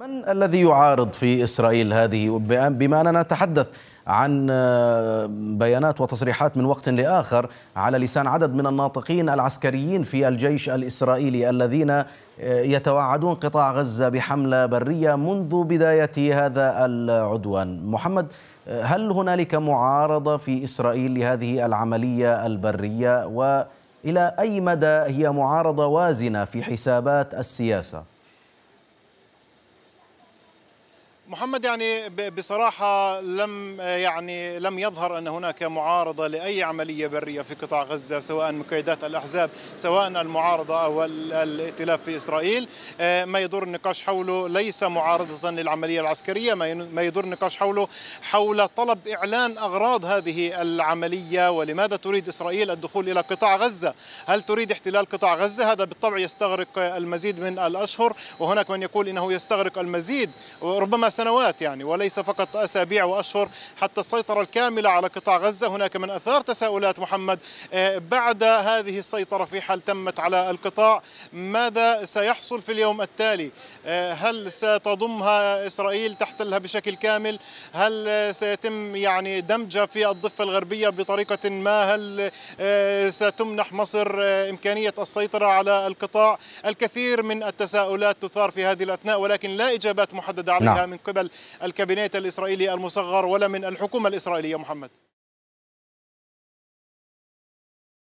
من الذي يعارض في إسرائيل هذه بما أننا نتحدث عن آه، بيانات وتصريحات من وقت لآخر على لسان عدد من الناطقين العسكريين في الجيش الإسرائيلي الذين آه، يتوعدون قطاع غزة بحملة برية منذ بداية هذا العدوان محمد آه، هل هنالك معارضة في إسرائيل لهذه العملية البرية وإلى أي مدى هي معارضة وازنة في حسابات السياسة؟ محمد يعني بصراحة لم يعني لم يظهر أن هناك معارضة لأي عملية برية في قطاع غزة سواء مكيدات الأحزاب سواء المعارضة أو الائتلاف في إسرائيل آه، ما يدور النقاش حوله ليس معارضة للعملية العسكرية ما يدور النقاش حوله حول طلب إعلان أغراض هذه العملية ولماذا تريد إسرائيل الدخول إلى قطاع غزة هل تريد احتلال قطاع غزة هذا بالطبع يستغرق المزيد من الأشهر وهناك من يقول إنه يستغرق المزيد وربما سنوات يعني وليس فقط أسابيع وأشهر حتى السيطرة الكاملة على قطاع غزة هناك من أثار تساؤلات محمد آه، بعد هذه السيطرة في حال تمت على القطاع ماذا سيحصل في اليوم التالي آه، هل ستضمها إسرائيل تحتلها بشكل كامل هل سيتم يعني دمجها في الضفة الغربية بطريقة ما هل آه، ستمنح مصر إمكانية السيطرة على القطاع الكثير من التساؤلات تثار في هذه الأثناء ولكن لا إجابات محددة عليها نعم. من قبل الكابينيت الإسرائيلي المصغر ولا من الحكومة الإسرائيلية محمد